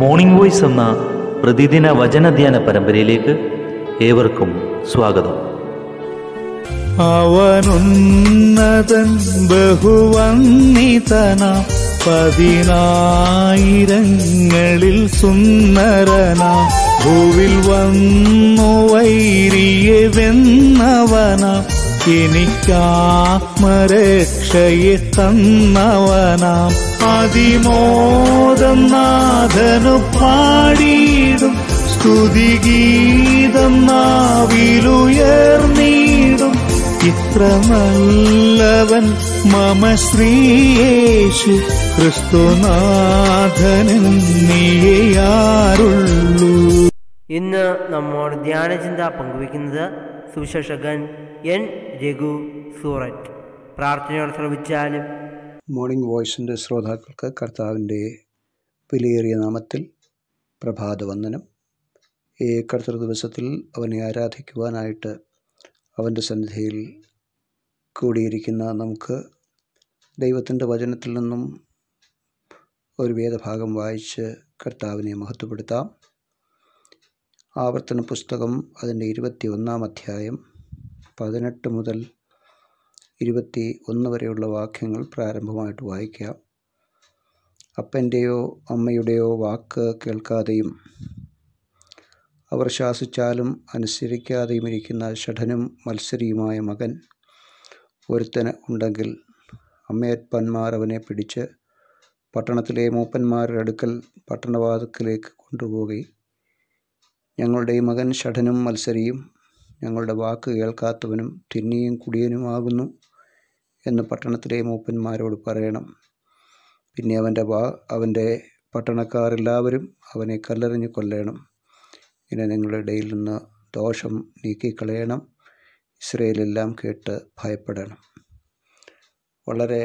morning voice എന്ന പ്രതിദിന വചനധ്യാന പരമ്പരയിലേക്ക് ഏവർക്കും സ്വാഗതം അവനുന്നതൻ ബഹുവന്നിതന പതിനായിരങ്ങളിൽ സുന്ദരന ഭൂവിൽ വന്നു വൈരിയെ വെന്നവന എനിക്കാത്മരക്ഷയെ തന്നവനാം അതിമോദം നാഥനു പാടിയിടും സ്തുതിഗീതം നാവിലുയർന്നിടും ഇത്ര നല്ലവൻ മമ ശ്രീയേശു ക്രിസ്തുനാഥനൻ നീയാരുള്ളൂ ഇന്ന് നമ്മോട് ധ്യാനചിന്ത പങ്കുവയ്ക്കുന്നത് സുവിശേഷകൻ എൻ രഘു സൂററ്റ് പ്രാർത്ഥനയോട് ശ്രമിച്ചാലും മോർണിംഗ് വോയിസിൻ്റെ ശ്രോതാക്കൾക്ക് കർത്താവിൻ്റെ വിലയേറിയ നാമത്തിൽ പ്രഭാതവന്ദനം ഈ കടുത്തൊരു ദിവസത്തിൽ അവനെ ആരാധിക്കുവാനായിട്ട് അവൻ്റെ സന്ധിയിൽ കൂടിയിരിക്കുന്ന നമുക്ക് ദൈവത്തിൻ്റെ വചനത്തിൽ നിന്നും ഒരു വേദഭാഗം വായിച്ച് കർത്താവിനെ മഹത്വപ്പെടുത്താം ആവർത്തന പുസ്തകം അതിൻ്റെ ഇരുപത്തി ഒന്നാം അധ്യായം പതിനെട്ട് മുതൽ ഇരുപത്തി ഒന്ന് വരെയുള്ള വാക്യങ്ങൾ പ്രാരംഭമായിട്ട് വായിക്കാം അപ്പൻ്റെയോ അമ്മയുടെയോ വാക്ക് കേൾക്കാതെയും അവർ ശാസിച്ചാലും അനുസരിക്കാതെയും ഇരിക്കുന്ന ഷഠനും മത്സരിയുമായ മകൻ ഒരുത്തന് ഉണ്ടെങ്കിൽ അമ്മയപ്പന്മാർ അവനെ പിടിച്ച് പട്ടണത്തിലെ മൂപ്പന്മാരുടെ അടുക്കൽ പട്ടണവാതിക്കലേക്ക് കൊണ്ടുപോകുകയും ഞങ്ങളുടെ മകൻ ഷഠനും മത്സരിയും ഞങ്ങളുടെ വാക്ക് കേൾക്കാത്തവനും തിന്നിയും കുടിയനുമാകുന്നു എന്ന് പട്ടണത്തിലെ മൂപ്പന്മാരോട് പറയണം പിന്നെ അവൻ്റെ വാ അവൻ്റെ പട്ടണക്കാരെല്ലാവരും എല്ലാവരും അവനെ കല്ലെറിഞ്ഞു കൊല്ലണം ഇങ്ങനെ നിങ്ങളുടെ ഇടയിൽ നിന്ന് ദോഷം നീക്കിക്കളയണം ഇസ്രയേലെല്ലാം കേട്ട് ഭയപ്പെടണം വളരെ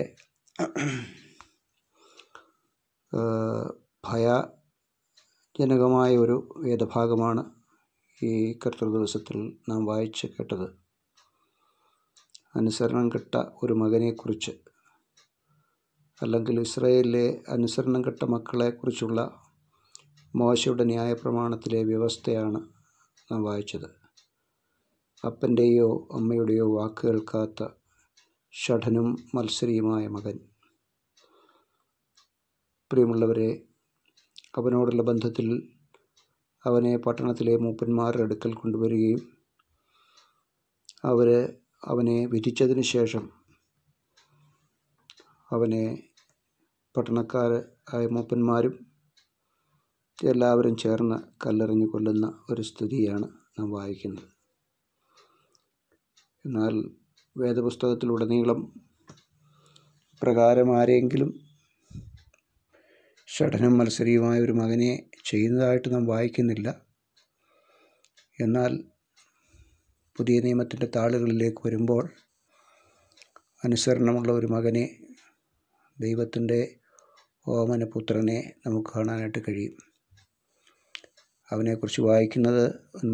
ഭയജനകമായ ഒരു വേദഭാഗമാണ് ഈ കർത്തൃ ദിവസത്തിൽ നാം വായിച്ച് കേട്ടത് അനുസരണം കെട്ട ഒരു മകനെക്കുറിച്ച് അല്ലെങ്കിൽ ഇസ്രയേലിലെ അനുസരണം കെട്ട മക്കളെക്കുറിച്ചുള്ള മോശയുടെ പ്രമാണത്തിലെ വ്യവസ്ഥയാണ് നാം വായിച്ചത് അപ്പൻ്റെയോ അമ്മയുടെയോ വാക്ക് കേൾക്കാത്ത ഷഠനും മത്സരിയുമായ മകൻ പ്രിയമുള്ളവരെ അവനോടുള്ള ബന്ധത്തിൽ അവനെ പട്ടണത്തിലെ മൂപ്പന്മാരുടെ അടുക്കൽ കൊണ്ടുവരികയും അവരെ അവനെ വിധിച്ചതിന് ശേഷം അവനെ ആയ മൂപ്പന്മാരും എല്ലാവരും ചേർന്ന് കല്ലെറിഞ്ഞു കൊല്ലുന്ന ഒരു സ്ഥിതിയാണ് നാം വായിക്കുന്നത് എന്നാൽ വേദപുസ്തകത്തിലുടനീളം പ്രകാരം ആരെങ്കിലും ഷഠനം മത്സരിയുമായ ഒരു മകനെ ചെയ്യുന്നതായിട്ട് നാം വായിക്കുന്നില്ല എന്നാൽ പുതിയ നിയമത്തിൻ്റെ താളുകളിലേക്ക് വരുമ്പോൾ അനുസരണമുള്ള ഒരു മകനെ ദൈവത്തിൻ്റെ ഓമനപുത്രനെ നമുക്ക് കാണാനായിട്ട് കഴിയും അവനെക്കുറിച്ച് വായിക്കുന്നത്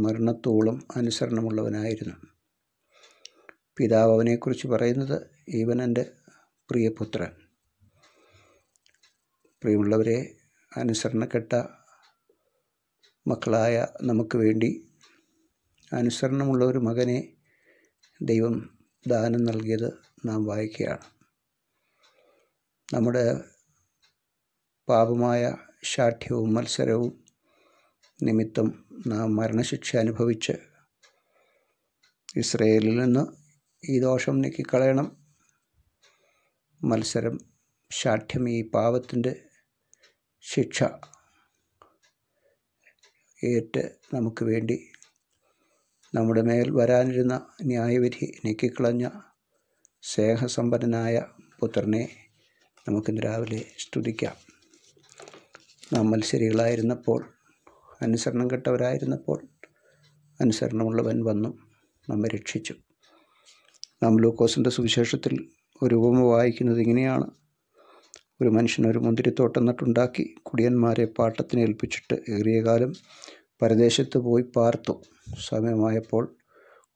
മരണത്തോളം അനുസരണമുള്ളവനായിരുന്നു പിതാവ് അവനെക്കുറിച്ച് പറയുന്നത് ഇവൻ എൻ്റെ പ്രിയപുത്രൻ പ്രിയമുള്ളവരെ അനുസരണക്കെട്ട മക്കളായ നമുക്ക് വേണ്ടി അനുസരണമുള്ള ഒരു മകനെ ദൈവം ദാനം നൽകിയത് നാം വായിക്കുകയാണ് നമ്മുടെ പാപമായ ശാഠ്യവും മത്സരവും നിമിത്തം നാം മരണശിക്ഷ അനുഭവിച്ച് ഇസ്രയേലിൽ നിന്ന് ഈ ദോഷം നീക്കിക്കളയണം മത്സരം ശാഠ്യം ഈ പാപത്തിൻ്റെ ശിക്ഷ ഏറ്റ് നമുക്ക് വേണ്ടി നമ്മുടെ മേൽ വരാനിരുന്ന ന്യായവിധി നീക്കിക്കളഞ്ഞ സ്നേഹസമ്പന്നനായ പുത്രനെ നമുക്കിന്ന് രാവിലെ സ്തുതിക്കാം നാം മത്സരികളായിരുന്നപ്പോൾ അനുസരണം കെട്ടവരായിരുന്നപ്പോൾ അനുസരണമുള്ളവൻ വന്നു നമ്മെ രക്ഷിച്ചു നാം ലൂക്കോസിൻ്റെ സുവിശേഷത്തിൽ ഒരു ഉപമ വായിക്കുന്നത് ഇങ്ങനെയാണ് ഒരു മനുഷ്യൻ ഒരു മുന്തിരിത്തോട്ടം നട്ടുണ്ടാക്കി കുടിയന്മാരെ പാട്ടത്തിന് ഏൽപ്പിച്ചിട്ട് ഏറിയ കാലം പരദേശത്ത് പോയി പാർത്തു സമയമായപ്പോൾ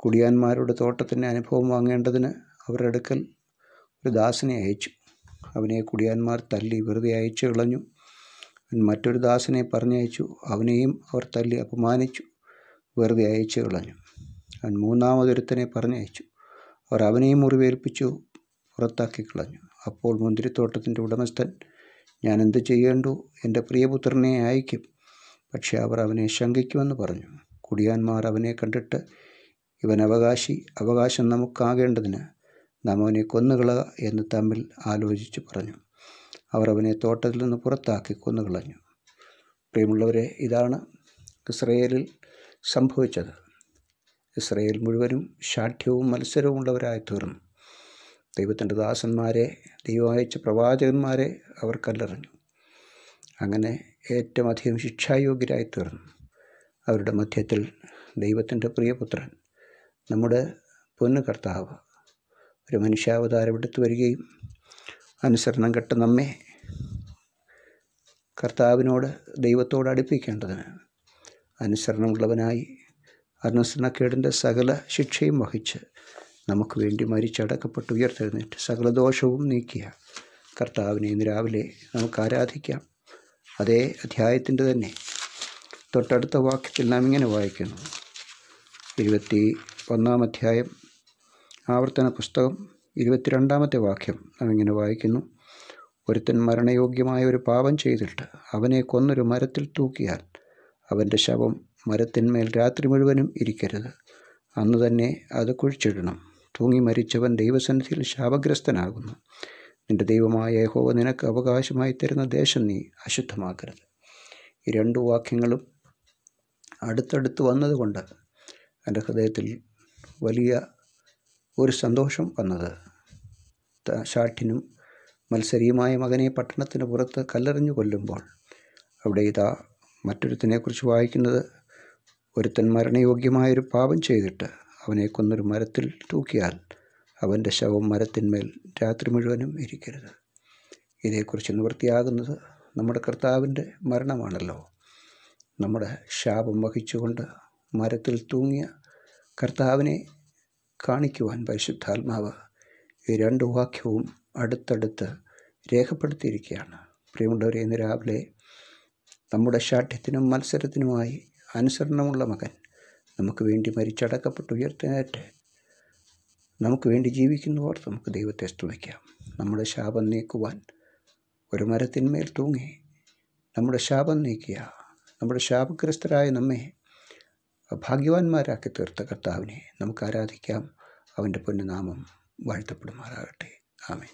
കുടിയാന്മാരുടെ തോട്ടത്തിൻ്റെ അനുഭവം വാങ്ങേണ്ടതിന് അവരുടെ അടുക്കൽ ഒരു ദാസനെ അയച്ചു അവനെ കുടിയാന്മാർ തല്ലി വെറുതെ അയച്ചു ഇളഞ്ഞു മറ്റൊരു ദാസനെ പറഞ്ഞയച്ചു അവനെയും അവർ തല്ലി അപമാനിച്ചു വെറുതെ അയച്ചു കളഞ്ഞു അവൻ മൂന്നാമതൊരുത്തനെ പറഞ്ഞയച്ചു അവർ അവനെയും മുറിവേൽപ്പിച്ചു പുറത്താക്കി കളഞ്ഞു അപ്പോൾ മുന്തിരിത്തോട്ടത്തിൻ്റെ ഉടമസ്ഥൻ ഞാൻ എന്ത് ചെയ്യേണ്ടു എൻ്റെ പ്രിയപുത്രനെ അയക്കും പക്ഷെ അവർ അവനെ ശങ്കിക്കുമെന്ന് പറഞ്ഞു കുടിയാന്മാർ അവനെ കണ്ടിട്ട് ഇവൻ അവകാശി അവകാശം നമുക്കാകേണ്ടതിന് നാം അവനെ കൊന്നുകളക എന്ന് തമ്മിൽ ആലോചിച്ച് പറഞ്ഞു അവർ അവനെ തോട്ടത്തിൽ നിന്ന് പുറത്താക്കി കൊന്നുകളഞ്ഞു പ്രിയമുള്ളവരെ ഇതാണ് ഇസ്രയേലിൽ സംഭവിച്ചത് ഇസ്രയേൽ മുഴുവനും ശാഠ്യവും മത്സരവും ഉള്ളവരായി തീർന്നു ദൈവത്തിൻ്റെ ദാസന്മാരെ ദൈവം അയച്ച പ്രവാചകന്മാരെ അവർ കല്ലെറിഞ്ഞു അങ്ങനെ ഏറ്റവും അധികം ശിക്ഷായോഗ്യരായി തീർന്നു അവരുടെ മധ്യത്തിൽ ദൈവത്തിൻ്റെ പ്രിയപുത്രൻ നമ്മുടെ പൊന്നു കർത്താവ് ഒരു മനുഷ്യാവതാരം എടുത്തു വരികയും അനുസരണം കെട്ട നമ്മെ കർത്താവിനോട് ദൈവത്തോട് അടുപ്പിക്കേണ്ടതിന് അനുസരണമുള്ളവനായി അനുസരണക്കേടിൻ്റെ സകല ശിക്ഷയും വഹിച്ച് നമുക്ക് വേണ്ടി മരിച്ചടക്കപ്പെട്ട് ഉയർത്തെഴുന്നേറ്റ് സകലദോഷവും നീക്കിയ കർത്താവിനെ ഇന്ന് രാവിലെ നമുക്ക് ആരാധിക്കാം അതേ അധ്യായത്തിൻ്റെ തന്നെ തൊട്ടടുത്ത വാക്യത്തിൽ നാം ഇങ്ങനെ വായിക്കുന്നു ഇരുപത്തി ഒന്നാം അധ്യായം ആവർത്തന പുസ്തകം ഇരുപത്തിരണ്ടാമത്തെ വാക്യം നാം ഇങ്ങനെ വായിക്കുന്നു ഒരുത്തൻ മരണയോഗ്യമായ ഒരു പാപം ചെയ്തിട്ട് അവനെ കൊന്നൊരു മരത്തിൽ തൂക്കിയാൽ അവൻ്റെ ശവം മരത്തിന്മേൽ രാത്രി മുഴുവനും ഇരിക്കരുത് അന്ന് തന്നെ അത് കുഴിച്ചിടണം തൂങ്ങി മരിച്ചവൻ ദൈവസന്നിധിയിൽ ശാപഗ്രസ്തനാകുന്നു നിന്റെ ദൈവമായ യഹോവ നിനക്ക് അവകാശമായി തരുന്ന ദേശം നീ അശുദ്ധമാക്കരുത് ഈ രണ്ട് വാക്യങ്ങളും അടുത്തടുത്ത് വന്നതുകൊണ്ട് എൻ്റെ ഹൃദയത്തിൽ വലിയ ഒരു സന്തോഷം വന്നത് ഷാട്ടിനും മത്സരിയുമായ മകനെ പട്ടണത്തിന് പുറത്ത് കല്ലെറിഞ്ഞു കൊല്ലുമ്പോൾ അവിടെ ഇതാ മറ്റൊരുത്തിനെക്കുറിച്ച് വായിക്കുന്നത് ഒരുത്തൻ മരണയോഗ്യമായൊരു പാപം ചെയ്തിട്ട് അവനെ കൊന്നൊരു മരത്തിൽ തൂക്കിയാൽ അവൻ്റെ ശവം മരത്തിന്മേൽ രാത്രി മുഴുവനും ഇരിക്കരുത് ഇതേക്കുറിച്ച് നിവൃത്തിയാകുന്നത് നമ്മുടെ കർത്താവിൻ്റെ മരണമാണല്ലോ നമ്മുടെ ശാപം വഹിച്ചുകൊണ്ട് മരത്തിൽ തൂങ്ങിയ കർത്താവിനെ കാണിക്കുവാൻ പരിശുദ്ധാത്മാവ് ഈ രണ്ട് വാക്യവും അടുത്തടുത്ത് രേഖപ്പെടുത്തിയിരിക്കുകയാണ് പ്രിയമുള്ളവരെ ഇന്ന് രാവിലെ നമ്മുടെ ശാഠ്യത്തിനും മത്സരത്തിനുമായി അനുസരണമുള്ള മകൻ നമുക്ക് വേണ്ടി മരിച്ചടക്കപ്പെട്ട് ഉയർത്തേറ്റ് നമുക്ക് വേണ്ടി ജീവിക്കുന്നവർ നമുക്ക് ദൈവത്തെ സ്തുതിക്കാം നമ്മുടെ ശാപം നീക്കുവാൻ ഒരു മരത്തിന്മേൽ തൂങ്ങി നമ്മുടെ ശാപം നീക്കിയ നമ്മുടെ ശാപഗ്രസ്തരായ നമ്മെ ഭാഗ്യവാന്മാരാക്കി തീർത്ത കർത്താവിനെ നമുക്ക് ആരാധിക്കാം അവൻ്റെ പൊന്നുനാമം വാഴ്ത്തപ്പെടുമാറാകട്ടെ ആമേ